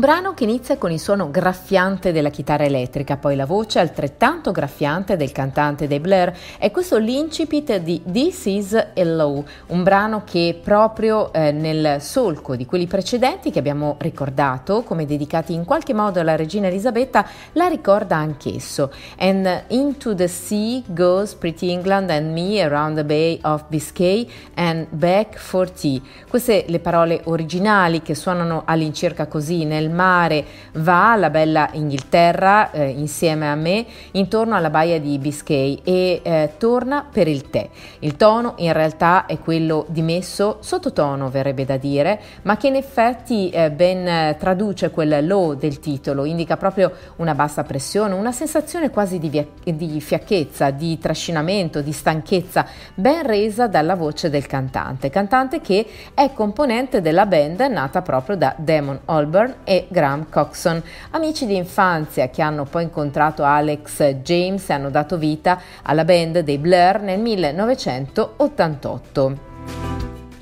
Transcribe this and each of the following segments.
brano che inizia con il suono graffiante della chitarra elettrica, poi la voce altrettanto graffiante del cantante dei Blair. È questo l'incipit di This Is a Low, un brano che proprio eh, nel solco di quelli precedenti che abbiamo ricordato, come dedicati in qualche modo alla regina Elisabetta, la ricorda anch'esso. And into the sea goes Pretty England and me around the Bay of Biscay and back for tea. Queste le parole originali che suonano all'incirca così nel mare va alla bella Inghilterra eh, insieme a me intorno alla baia di Biscay e eh, torna per il tè. Il tono in realtà è quello dimesso, sottotono verrebbe da dire, ma che in effetti eh, ben traduce quel low del titolo, indica proprio una bassa pressione, una sensazione quasi di, via- di fiacchezza, di trascinamento, di stanchezza, ben resa dalla voce del cantante, cantante che è componente della band nata proprio da Damon Holborn e Graham Coxon, amici di infanzia che hanno poi incontrato Alex James e hanno dato vita alla band dei Blair nel 1988.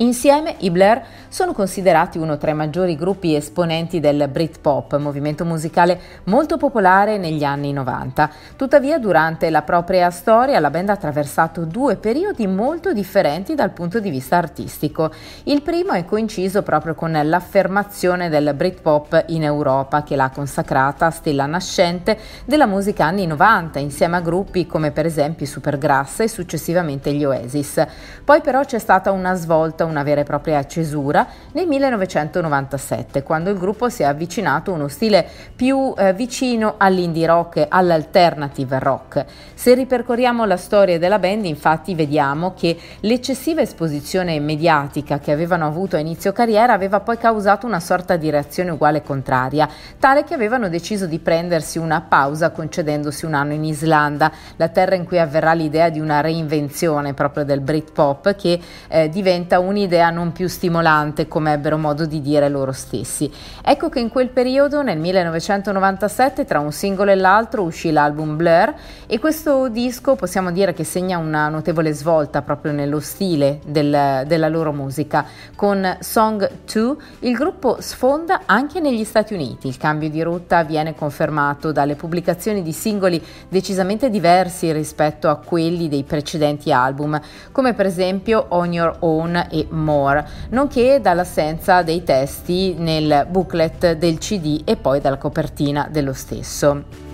Insieme i Blair sono considerati uno tra i maggiori gruppi esponenti del Britpop, movimento musicale molto popolare negli anni 90. Tuttavia, durante la propria storia, la band ha attraversato due periodi molto differenti dal punto di vista artistico. Il primo è coinciso proprio con l'affermazione del Britpop in Europa, che l'ha consacrata stella nascente della musica anni 90, insieme a gruppi come per esempio i Supergrass e successivamente gli Oasis. Poi però c'è stata una svolta, una vera e propria cesura Ventura nel 1997, quando il gruppo si è avvicinato a uno stile più eh, vicino all'indie rock e all'alternative rock. Se ripercorriamo la storia della band, infatti, vediamo che l'eccessiva esposizione mediatica che avevano avuto a inizio carriera aveva poi causato una sorta di reazione uguale contraria, tale che avevano deciso di prendersi una pausa concedendosi un anno in Islanda, la terra in cui avverrà l'idea di una reinvenzione proprio del Britpop che eh, diventa un'idea non più stimolante devastante come ebbero modo di dire loro stessi. Ecco che in quel periodo, nel 1997, tra un singolo e l'altro uscì l'album Blur e questo disco possiamo dire che segna una notevole svolta proprio nello stile del, della loro musica. Con Song 2 il gruppo sfonda anche negli Stati Uniti, il cambio di rotta viene confermato dalle pubblicazioni di singoli decisamente diversi rispetto a quelli dei precedenti album, come per esempio On Your Own e More, nonché dall'assenza dei testi nel booklet del CD e poi dalla copertina dello stesso.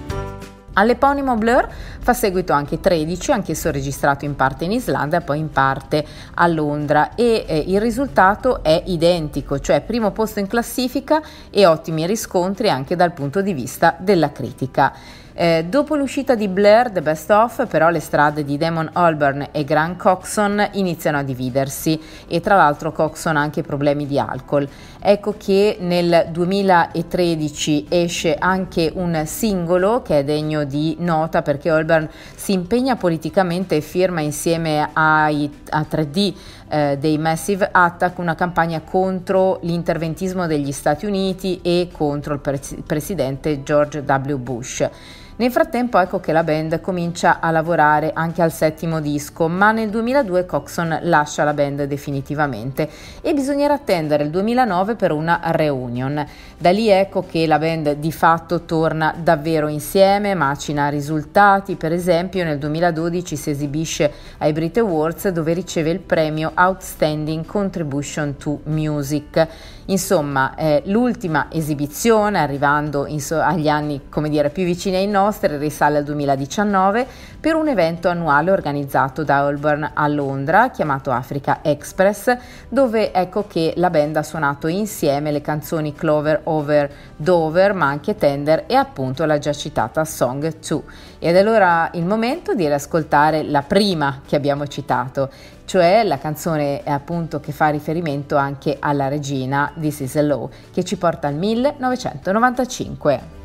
All'eponimo Blur fa seguito anche 13, anch'esso registrato in parte in Islanda e poi in parte a Londra e eh, il risultato è identico, cioè primo posto in classifica e ottimi riscontri anche dal punto di vista della critica. Eh, dopo l'uscita di Blair, The Best Of, però le strade di Damon Albarn e Grant Coxon iniziano a dividersi e tra l'altro Coxon ha anche problemi di alcol. Ecco che nel 2013 esce anche un singolo che è degno di nota perché Albarn si impegna politicamente e firma insieme ai, a 3D eh, dei Massive Attack una campagna contro l'interventismo degli Stati Uniti e contro il pres- presidente George W. Bush. Nel frattempo ecco che la band comincia a lavorare anche al settimo disco, ma nel 2002 Coxon lascia la band definitivamente e bisognerà attendere il 2009 per una reunion. Da lì ecco che la band di fatto torna davvero insieme, macina risultati, per esempio nel 2012 si esibisce ai Brit Awards dove riceve il premio Outstanding Contribution to Music. Insomma, è l'ultima esibizione arrivando so- agli anni, come dire, più vicini ai nostri nostre risale al 2019 per un evento annuale organizzato da Holborn a Londra chiamato Africa Express, dove ecco che la band ha suonato insieme le canzoni Clover Over Dover, ma anche Tender e appunto la già citata Song 2. Ed è allora il momento di riascoltare la prima che abbiamo citato, cioè la canzone appunto che fa riferimento anche alla regina This Is a Law, che ci porta al 1995.